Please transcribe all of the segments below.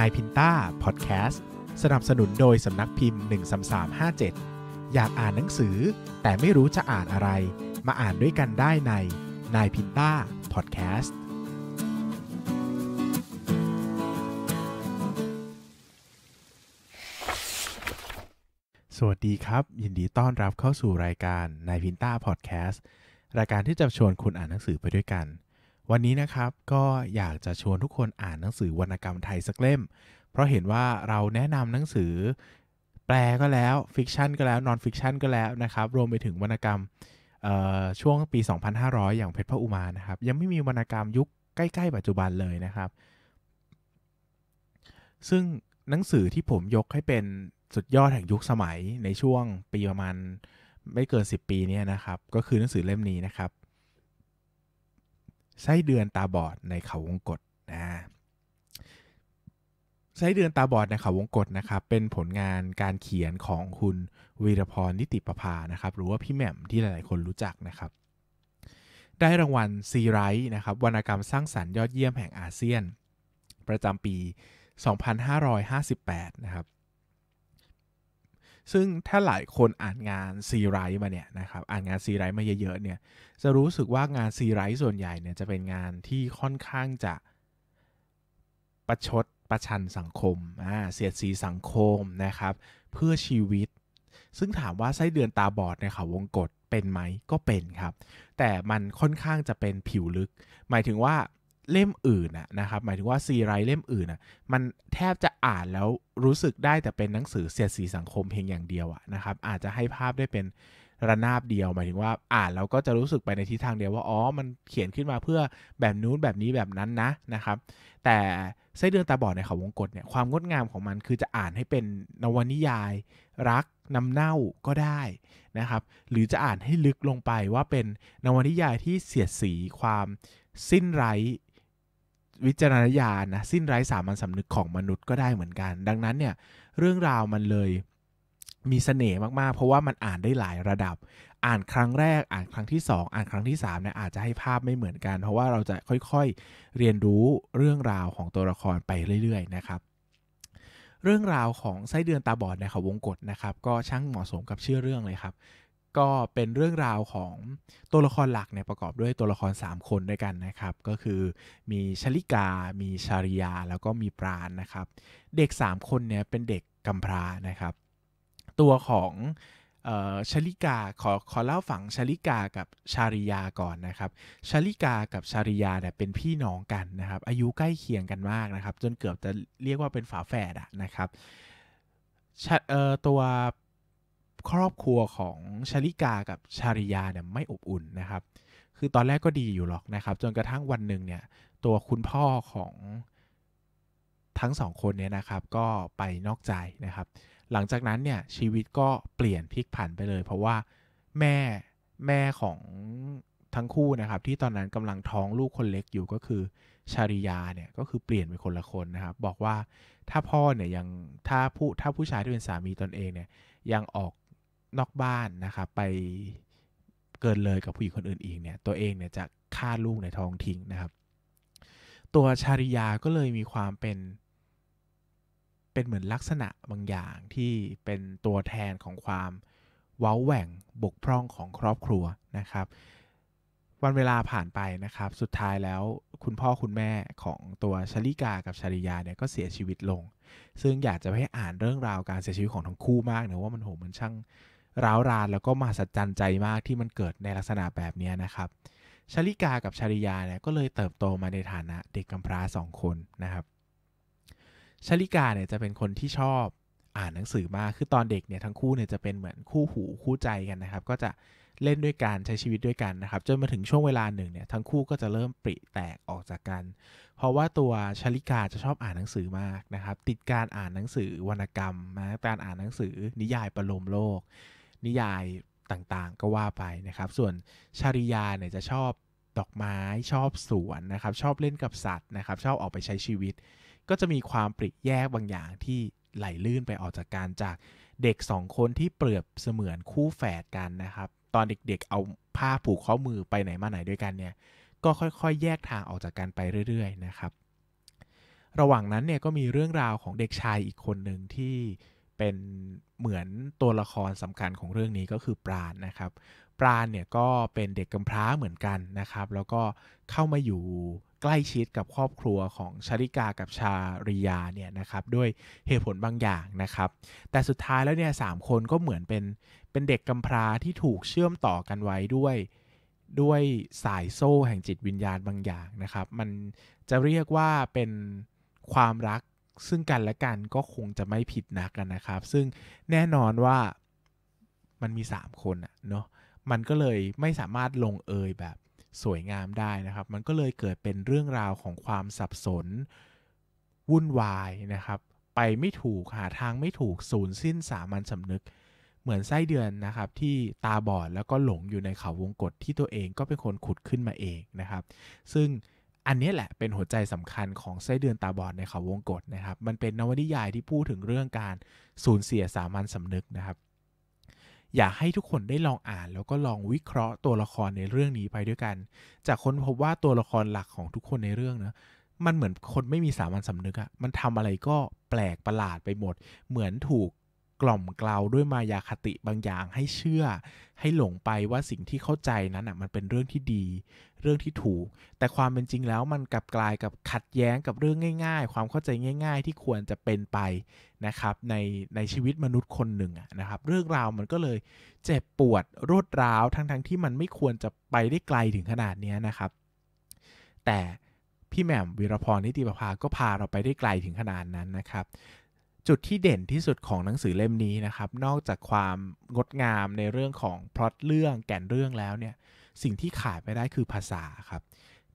นายพินต้าพอดแคสต์สนับสนุนโดยสำนักพิมพ์ 13357 อยากอ่านหนังสือ แต่ไม่รู้จะอ่านอะไรมาอ่านด้วยกันได้ในนายพินต้าพอดแคสต์สวัสดีครับ ยินดีต้อนรับเข้าสู่รายการนายพินต้าพอดแคสต์รายการที่จะชวนคุณอ่านหนังสือไปด้วยกันวันนี้นะครับก็อยากจะชวนทุกคนอ่านหนังสือวรรณกรรมไทยสักเล่มเพราะเห็นว่าเราแนะนำหนังสือแปลก็แล้วฟิกชันก็แล้ว นอนฟิกชันก็แล้วนะครับ รวมไปถึงวรรณกรรมช่วงปี 2500 อย่างเพชรพระอุมานะครับ ยังไม่มีวรรณกรรมยุคใกล้ๆ ปัจจุบันเลยนะครับ ซึ่งหนังสือที่ผมยกให้เป็นสุดยอดแห่งยุคสมัยในช่วงปีประมาณไม่เกิน 10 ปีนี้นะครับ ก็คือหนังสือเล่มนี้นะครับไส้เดือนตาบอดในเขาวงกฏนะไส้เดือนตาบอดในเขาวงกฏนะครับ เป็นผลงานการเขียนของคุณวีรพรนิติประภานะครับ หรือว่าพี่แหม่มที่หลายๆคนรู้จักนะครับ ได้รางวัลซีไรท์นะครับ วรรณกรรมสร้างสรรค์ยอดเยี่ยมแห่งอาเซียน ประจำปี 2558 นะครับซึ่งถ้าหลายคนอ่านงานซีไรต์มาเนี่ยนะครับอ่านงานซีไรต์มาเยอะๆเนี่ยจะรู้สึกว่างานซีไรต์ส่วนใหญ่เนี่ยจะเป็นงานที่ค่อนข้างจะประชดประชันสังคมอ่าเสียดสีสังคมนะครับเพื่อชีวิต ซึ่งถามว่าไส้เดือนตาบอดในเขาวงกฏเป็นไหมก็เป็นครับ แต่มันค่อนข้างจะเป็นผิวลึก หมายถึงว่าเล่มอื่นนะครับหมายถึงว่าซีไรเล่มอื่นนะมันแทบจะอ่านแล้วรู้สึกได้แต่เป็นหนังสือเสียดสีสังคมเพียงอย่างเดียวนะครับอาจจะให้ภาพได้เป็นระนาบเดียวหมายถึงว่าอ่านแล้วก็จะรู้สึกไปในทิศทางเดียวว่าอ๋อมันเขียนขึ้นมาเพื่อแบบนู้นแบบนี้แบบนั้นนะนะครับแต่ไส้เดือนตาบอดในเขาวงกฏเนี่ยความงดงามของมันคือจะอ่านให้เป็นนวนิยายรักนำเน่าก็ได้นะครับหรือจะอ่านให้ลึกลงไปว่าเป็นนวนิยายที่เสียดสีความสิ้นไร้วิจารณญาณนะสิ้นไร้สามัญสำนึกของมนุษย์ก็ได้เหมือนกัน ดังนั้นเนี่ยเรื่องราวมันเลยมีเสน่ห์มากๆ เพราะว่ามันอ่านได้หลายระดับ อ่านครั้งแรก อ่านครั้งที่ 2 อ่านครั้งที่3เนี่ยอาจจะให้ภาพไม่เหมือนกัน เพราะว่าเราจะค่อย ๆ เรียนรู้เรื่องราวของตัวละครไปเรื่อยๆ นะครับ เรื่องราวของไส้เดือนตาบอดในเขาวงกฏนะครับ ก็ช่างเหมาะสมกับชื่อเรื่องเลยครับก็เป็นเรื่องราวของตัวละครหลักเนี่ยประกอบด้วยตัวละคร 3 คนด้วยกันนะครับ ก็คือมีชลิกา มีชาริยาแล้วก็มีปราณนะครับ เด็ก 3 คนเนี่ยเป็นเด็กกำพร้านะครับ ตัวของชลิกาขอขอเล่าฝั่งชลิกากับชาริยาก่อนนะครับชลิกากับชาริยาเนี่ยเป็นพี่น้องกันนะครับ อายุใกล้เคียงกันมากนะครับ จนเกือบจะเรียกว่าเป็นฝาแฝดนะครับตัวครอบครัวของชลิกากับชาริยาเนี่ยไม่อบอุ่นนะครับ คือตอนแรกก็ดีอยู่หรอกนะครับ จนกระทั่งวันหนึ่งเนี่ย ตัวคุณพ่อของทั้งสองคนเนี่ยนะครับ ก็ไปนอกใจนะครับ หลังจากนั้นเนี่ยชีวิตก็เปลี่ยนพลิกผันไปเลย เพราะว่าแม่แม่ของทั้งคู่นะครับ ที่ตอนนั้นกำลังท้องลูกคนเล็กอยู่ก็คือชาริยาเนี่ย ก็คือเปลี่ยนเป็นคนละคนนะครับ บอกว่าถ้าพ่อเนี่ยยังถ้าผู้ถ้าผู้ชายที่เป็นสามีตนเองเนี่ยยังออกนอกบ้านนะครับไปเกินเลยกับผู้หญิงคนอื่นอีกเนี่ยตัวเองเนี่ยจะฆ่าลูกในท้องทิ้งนะครับ ตัวชาริยา ก็เลยมีความเป็นเป็นเหมือนลักษณะบางอย่างที่เป็นตัวแทนของความเว้าแหว่งบกพร่องของครอบครัวนะครับวันเวลาผ่านไปนะครับสุดท้ายแล้วคุณพ่อคุณแม่ของตัวชลิกา กับชาริยาเนี่ยก็เสียชีวิตลง ซึ่งอยากจะให้อ่านเรื่องราวการเสียชีวิตของทั้งคู่มากนะว่ามันโหมันช่างร้าวรานแล้วก็มหัศจรรย์ใจมากที่มันเกิดในลักษณะแบบนี้นะครับ ชลิกา กับ ชริยา เนี่ยก็เลยเติบโตมาในฐานะเด็กกำพร้าสองคนนะครับ ชลิกา เนี่ยจะเป็นคนที่ชอบอ่านหนังสือมาก คือตอนเด็ก เนี่ยทั้งคู่ เนี่ยจะเป็นเหมือนคู่หูคู่ใจกันนะครับ ก็จะเล่นด้วยกันใช้ชีวิตด้วยกันนะครับจนมาถึงช่วงเวลาหนึ่งเนี่ยทั้งคู่ก็จะเริ่มปริแตกออกจากกัน เพราะว่าตัวชลิกาจะชอบอ่านหนังสือมากนะครับ ติดการอ่านหนังสือวรรณกรรมนะการอ่านหนังสือนิยายประโลมโลกนิยายต่างๆก็ว่าไปนะครับ ส่วนชาริยาเนี่ยจะชอบดอกไม้ชอบสวนนะครับชอบเล่นกับสัตว์นะครับชอบออกไปใช้ชีวิต ก็จะมีความปริแยกบางอย่างที่ไหลลื่นไปออกจากการจากเด็กสองคนที่เปรียบเสมือนคู่แฝดกันนะครับ ตอนเด็กๆ เอาผ้าผูกข้อมือไปไหนมาไหนด้วยกันเนี่ย ก็ค่อยๆแยกทางออกจากกันไปเรื่อยๆนะครับ ระหว่างนั้นเนี่ยก็มีเรื่องราวของเด็กชายอีกคนหนึ่งที่เป็นเหมือนตัวละครสำคัญของเรื่องนี้ก็คือปราณนะครับ ปราณเนี่ยก็เป็นเด็กกำพร้าเหมือนกันนะครับ แล้วก็เข้ามาอยู่ใกล้ชิดกับครอบครัวของชาริกา กับชาริยาเนี่ยนะครับด้วยเหตุผลบางอย่างนะครับ แต่สุดท้ายแล้วเนี่ยสามคนก็เหมือนเป็นเป็นเด็กกำพร้าที่ถูกเชื่อมต่อกันไว้ด้วยด้วยสายโซ่แห่งจิตวิญญาณบางอย่างนะครับมันจะเรียกว่าเป็นความรักซึ่งกันและกันก็คงจะไม่ผิดนักกันนะครับ ซึ่งแน่นอนว่ามันมี 3 คนอะเนาะ มันก็เลยไม่สามารถลงเอยแบบสวยงามได้นะครับ มันก็เลยเกิดเป็นเรื่องราวของความสับสน วุ่นวายนะครับ ไปไม่ถูก หาทางไม่ถูกสูญสิ้นสามัญสำนึกเหมือนไส้เดือนนะครับที่ตาบอดแล้วก็หลงอยู่ในเขาวงกฏที่ตัวเองก็เป็นคนขุดขึ้นมาเองนะครับ ซึ่งอันนี้แหละเป็นหัวใจสำคัญของไส้เดือนตาบอดในเขาวงกฏนะครับมันเป็นนวนิยายที่พูดถึงเรื่องการสูญเสียสามัญสำนึกนะครับอยากให้ทุกคนได้ลองอ่านแล้วก็ลองวิเคราะห์ตัวละครในเรื่องนี้ไปด้วยกันจากคนพบว่าตัวละครหลักของทุกคนในเรื่องนะมันเหมือนคนไม่มีสามัญสำนึกอะมันทำอะไรก็แปลกประหลาดไปหมด เหมือนถูกกล่อมกล่าวด้วยมายาคติบางอย่างให้เชื่อ ให้หลงไปว่าสิ่งที่เข้าใจนั้นอ่ะมันเป็นเรื่องที่ดี เรื่องที่ถูก แต่ความเป็นจริงแล้วมันกลับกลายกับขัดแย้งกับเรื่องง่าย ๆ ความเข้าใจง่าย ๆ ที่ควรจะเป็นไปนะครับในในชีวิตมนุษย์คนหนึ่งนะครับ เรื่องราวมันก็เลยเจ็บปวดรวดร้าว ทั้งๆทที่มันไม่ควรจะไปได้ไกลถึงขนาดนี้นะครับ แต่พี่แหม่มวีรพรนิติประภาก็พาเราไปได้ไกลถึงขนาดนั้นนะครับจุดที่เด่นที่สุดของหนังสือเล่มนี้นะครับ นอกจากความงดงามในเรื่องของพล็อตเรื่อง แก่นเรื่องแล้วเนี่ย สิ่งที่ขาดไม่ได้คือภาษาครับ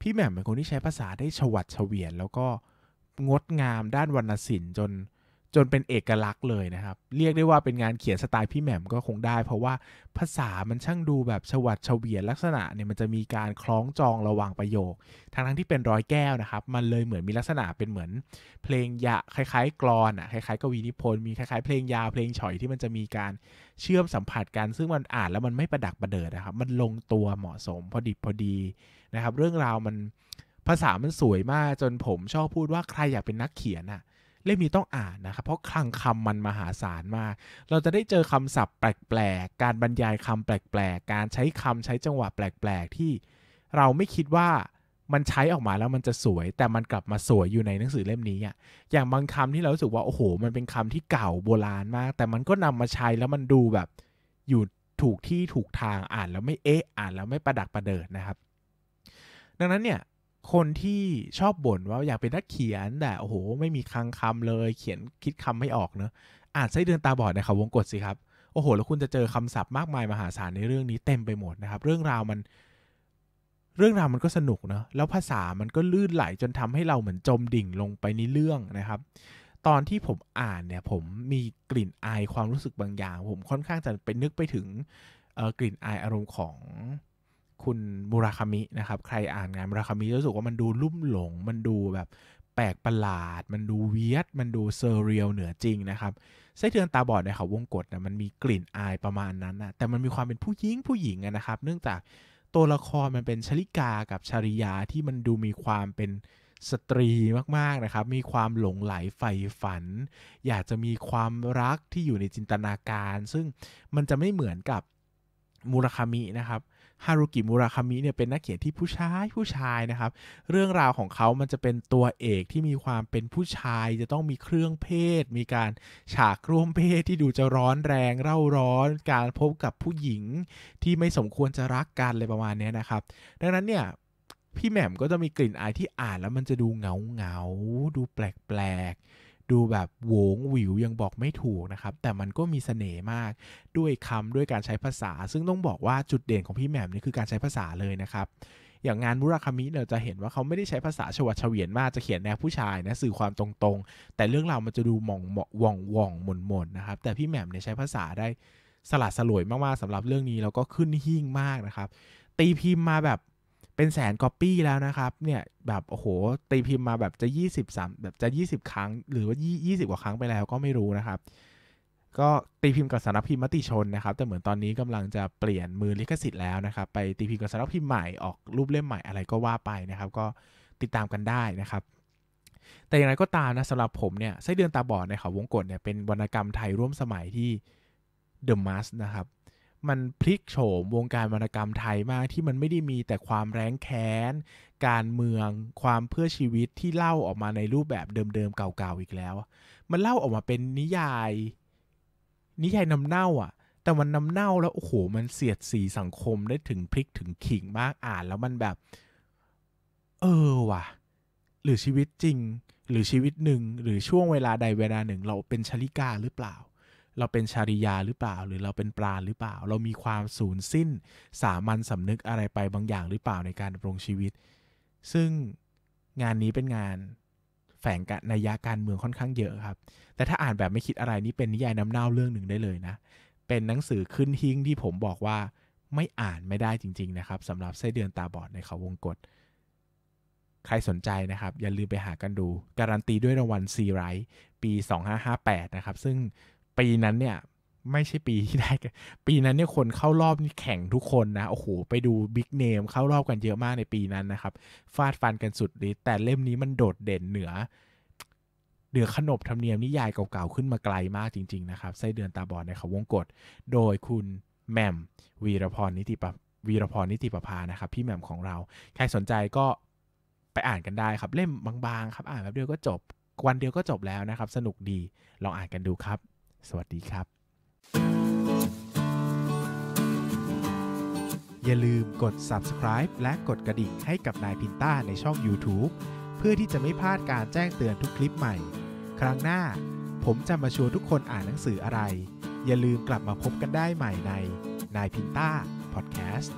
พี่แหม่มเป็นคนที่ใช้ภาษาได้ฉวัดเฉวียน แล้วก็งดงามด้านวรรณศิลป์จนจนเป็นเอกลักษณ์เลยนะครับ เรียกได้ว่าเป็นงานเขียนสไตล์พี่แหม่มก็คงได้ เพราะว่าภาษามันช่างดูแบบฉวัดเฉวียนลักษณะเนี่ยมันจะมีการคล้องจองระหว่างประโยค ทั้งทั้งที่เป็นร้อยแก้วนะครับมันเลยเหมือนมีลักษณะเป็นเหมือน เพลงยะคล้ายๆ กรอนอ่ะคล้ายๆกวีนิพนธ์มีคล้ายๆ เพลงยาวเพลงฉ่อยที่มันจะมีการเชื่อมสัมผัสกันซึ่งมันอ่านแล้วมันไม่ประดักประเดิดนะครับมันลงตัวเหมาะสมพอดิบพอดีนะครับเรื่องราวมันภาษามันสวยมากจนผมชอบพูดว่าใครอยากเป็นนักเขียนอ่ะเล่มนี้ต้องอ่านนะครับ เพราะคลังคำมันมหาศาลมาก เราจะได้เจอคำศัพท์แปลกๆการบรรยายคำแปลกๆ การใช้คำใช้จังหวะแปลกๆ ที่เราไม่คิดว่ามันใช้ออกมาแล้วมันจะสวย แต่มันกลับมาสวยอยู่ในหนังสือเล่มนี้อ่ะอย่างบางคำที่เราสึกว่าโอ้โห มันเป็นคำที่เก่าโบราณมาก แต่มันก็นำมาใช้แล้วมันดูแบบอยู่ถูกที่ถูกทางอ่าน แล้วไม่เอ๊ะอ่านแล้วไม่ประดักประเดิดนะครับ ดังนั้นเนี่ยคนที่ชอบบ่นว่าอยากเป็นนักเขียนแต่โอ้โหไม่มีคลังคำเลยเขียนคิดคำไม่ออกเนอะอ่านไส้เดือนตาบอดนะครับวงกดสิครับโอ้โห แล้วคุณจะเจอคำศัพท์มากมายมหาศาลในเรื่องนี้เต็มไปหมดนะครับ เรื่องราวมันเรื่องราวมันก็สนุกเนอะแล้วภาษามันก็ลื่นไหลจนทำให้เราเหมือนจมดิ่งลงไปในเรื่องนะครับ ตอนที่ผมอ่านเนี่ยผมมีกลิ่นอายความรู้สึกบางอย่าง ผมค่อนข้างจะไปนึกไปถึงกลิ่นอายอารมณ์ของคุณมุราคามินะครับ ใครอ่านงานมุราคามิรู้สึกว่ามันดูลุ่มหลง มันดูแบบแปลกประหลาด มันดูเวียดมันดูเซอร์เรียลเหนือจริงนะครับไส้เดือนตาบอดในเขาวงกฏนะมันมีกลิ่นอายประมาณนั้นนะแต่มันมีความเป็นผู้หญิงผู้หญิงนะครับ เนื่องจากตัวละครมันเป็นชลิกากับชริยาที่มันดูมีความเป็นสตรีมากๆนะครับ มีความหลงไหลใฝ่ฝัน อยากจะมีความรักที่อยู่ในจินตนาการ ซึ่งมันจะไม่เหมือนกับมูรคามินะครับฮารุกิมูราคามิเนี่ยเป็นนักเขียนที่ผู้ชายผู้ชายนะครับ เรื่องราวของเขามันจะเป็นตัวเอกที่มีความเป็นผู้ชายจะต้องมีเครื่องเพศ มีการฉากร่วมเพศที่ดูจะร้อนแรง เร่าร้อนการพบกับผู้หญิงที่ไม่สมควรจะรักกันอะไรประมาณนี้นะครับ ดังนั้นเนี่ยพี่แหม่มก็จะมีกลิ่นอายที่อ่านแล้วมันจะดูเงาเงาดูแปลกแปลกดูแบบโหวงหวิวยังบอกไม่ถูกนะครับ แต่มันก็มีสเสน่ห์มากด้วยคำด้วยการใช้ภาษาซึ่งต้องบอกว่าจุดเด่นของพี่แหม่มนี่คือการใช้ภาษาเลยนะครับ อย่างงานมุราคามิเราจะเห็นว่าเขาไม่ได้ใช้ภาษาชวัดเฉวียนมากจะเขียนแนวผู้ชายนะสื่อความตรงๆ แต่เรื่องราวมันจะดูมองว่องว่องมนๆนนะครับ แต่พี่แหม่มเนี่ยใช้ภาษาได้สลัดสลวยมากๆสำหรับเรื่องนี้แล้วก็ขึ้นหิ่งมากนะครับตีพิมพ์มาแบบเป็นแสนก๊อปปี้แล้วนะครับ เนี่ยแบบโอ้โหตีพิมพ์มาแบบจะ20 3แบบจะ20 ครั้ง หรือว่า 20กว่าครั้งไปแล้วก็ไม่รู้นะครับ ก็ตีพิมพ์กับสารพิมพ์มติชนนะครับ แต่เหมือนตอนนี้กำลังจะเปลี่ยนมือลิขสิทธิ์แล้วนะครับไปตีพิมพ์กับสารพิมพ์ใหม่ ออกรูปเล่มใหม่อะไรก็ว่าไปนะครับ ก็ติดตามกันได้นะครับ แต่อย่างไรก็ตามนะสำหรับผมเนี่ยไส้เดือนตาบอดในเขาวงกฏเนี่ยเป็นวรรณกรรมไทยร่วมสมัยที่เดอะมัสนะครับมันพลิกโฉมวงการวรรณกรรมไทยมากที่มันไม่ได้มีแต่ความแร้งแค้น การเมืองความเพื่อชีวิตที่เล่าออกมาในรูปแบบเดิมๆเก่าๆอีกแล้ว มันเล่าออกมาเป็นนิยาย นิยายนำเน่าอ่ะ แต่มันนำเน่าแล้วโอ้โห มันเสียดสีสังคมได้ถึงพลิกถึงขิงมากอ่านแล้วมันแบบเออว่ะ หรือชีวิตจริง หรือชีวิตหนึ่ง หรือช่วงเวลาใดเวลาหนึ่งเราเป็นชลิกาหรือเปล่าเราเป็นชาริยาหรือเปล่าหรือเราเป็นปราหรือเปล่า เรามีความสูญสิ้น สามัญสำนึกอะไรไปบางอย่างหรือเปล่าในการดำรงชีวิต ซึ่งงานนี้เป็นงานแฝงกันัยยะการเมืองค่อนข้างเยอะครับ แต่ถ้าอ่านแบบไม่คิดอะไรนี่เป็นนิยายน้ำเน่าเรื่องหนึ่งได้เลยนะเป็นหนังสือขึ้นทิ้งที่ผมบอกว่าไม่อ่านไม่ได้จริง ๆนะครับสำหรับไส้เดือนตาบอดในเขาวงกฏใครสนใจนะครับ อย่าลืมไปหากันดู การันตีด้วยรางวัลซีไรต์ปี2558นะครับซึ่งปีนั้นเนี่ยไม่ใช่ปีที่ได้ ปีนั้นเนี่ย คนเข้ารอบนี่แข่งทุกคนนะ โอ้โห ไปดูบิ๊กเนมเข้ารอบกันเยอะมากในปีนั้นนะครับ ฟาดฟันกันสุดฤทธิ์แต่เล่มนี้มันโดดเด่นเหนือเหนือขนบธรรมเนียมนิยายเก่าๆขึ้นมาไกลมากจริงๆนะครับไส้เดือนตาบอดในขวงกฏโดยคุณแมมวีรพรนิติปวีรพรนิติประภานะครับ พี่แมมของเรา ใครสนใจก็ไปอ่านกันได้ครับเล่มบางๆครับ อ่านแบบเดียวก็จบวันเดียวก็จบแล้วนะครับ สนุกดีลองอ่านกันดูครับสวัสดีครับ อย่าลืมกด subscribe และกดกระดิ่งให้กับนายพินต้าในช่อง YouTube เพื่อที่จะไม่พลาดการแจ้งเตือนทุกคลิปใหม่ ครั้งหน้า ผมจะมาชวนทุกคนอ่านหนังสืออะไร อย่าลืมกลับมาพบกันได้ใหม่ในนายพินต้าพอดแคสต์